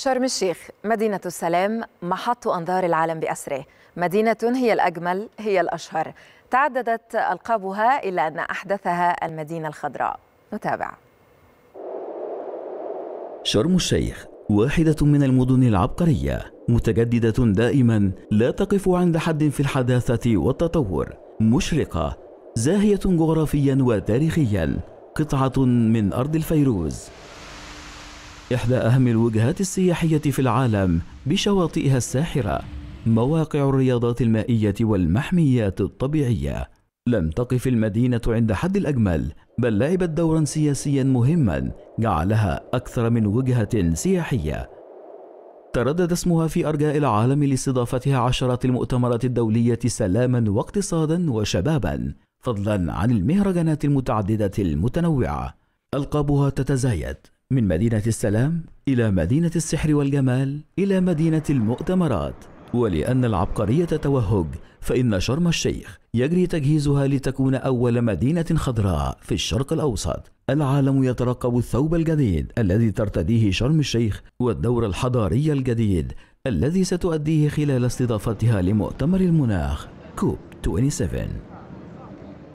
شرم الشيخ مدينة السلام محط أنظار العالم بأسره مدينة هي الأجمل هي الأشهر تعددت ألقابها إلا أن أحدثها المدينة الخضراء نتابع شرم الشيخ واحدة من المدن العبقرية متجددة دائما لا تقف عند حد في الحداثة والتطور مشرقة زاهية جغرافيا وتاريخيا قطعة من أرض الفيروز إحدى أهم الوجهات السياحية في العالم بشواطئها الساحرة مواقع الرياضات المائية والمحميات الطبيعية لم تقف المدينة عند حد الأجمل بل لعبت دورا سياسيا مهما جعلها أكثر من وجهة سياحية تردد اسمها في أرجاء العالم لاستضافتها عشرات المؤتمرات الدولية سلاما واقتصادا وشبابا فضلا عن المهرجانات المتعددة المتنوعة ألقابها تتزايد من مدينة السلام إلى مدينة السحر والجمال إلى مدينة المؤتمرات ولأن العبقرية توهج فإن شرم الشيخ يجري تجهيزها لتكون أول مدينة خضراء في الشرق الأوسط العالم يترقب الثوب الجديد الذي ترتديه شرم الشيخ والدور الحضاري الجديد الذي ستؤديه خلال استضافتها لمؤتمر المناخ كوب 27